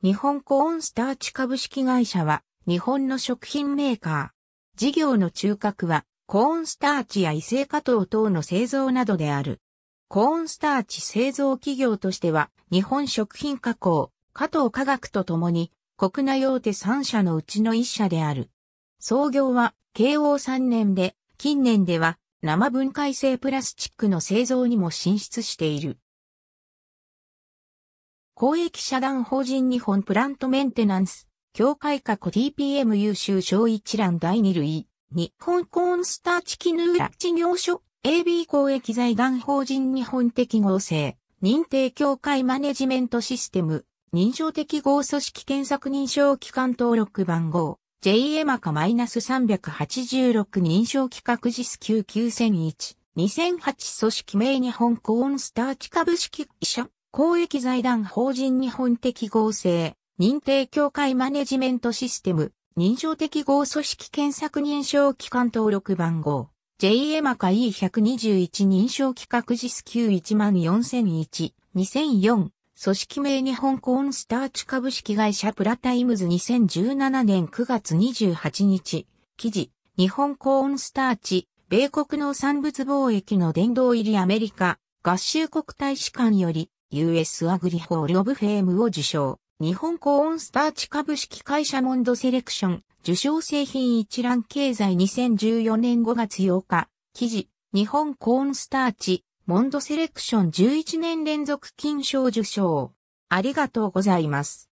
日本コーンスターチ株式会社は日本の食品メーカー。事業の中核はコーンスターチや異性化糖等の製造などである。コーンスターチ製造企業としては日本食品加工、加藤化学とともに国内大手3社のうちの1社である。創業は慶応3年で近年では生分解性プラスチックの製造にも進出している。公益社団法人日本プラントメンテナンス、協会過去 TPM 優秀小一覧第2類、日本コーンスターチーラ事業所、AB 公益財団法人日本適合性、認定協会マネジメントシステム、認証適合組織検索認証機関登録番号、JA マカ -386 認証企画 j i 9 9 0 0 1 2008組織名日本コーンスターチ株式会社公益財団法人日本適合性、認定協会マネジメントシステム、認証適合組織検索認証機関登録番号、JA か E121 認証企画 s Q14001、2004、組織名日本コーンスターチ株式会社プラタイムズ2017年9月28日、記事、日本コーンスターチ、米国の産物貿易の殿堂入りアメリカ、合衆国大使館より、US アグリホール・オブ・フェームを受賞。日本コーンスターチ株式会社モンドセレクション。受賞製品一覧経済2014年5月8日。記事。日本コーンスターチ。モンドセレクション11年連続金賞受賞。ありがとうございます。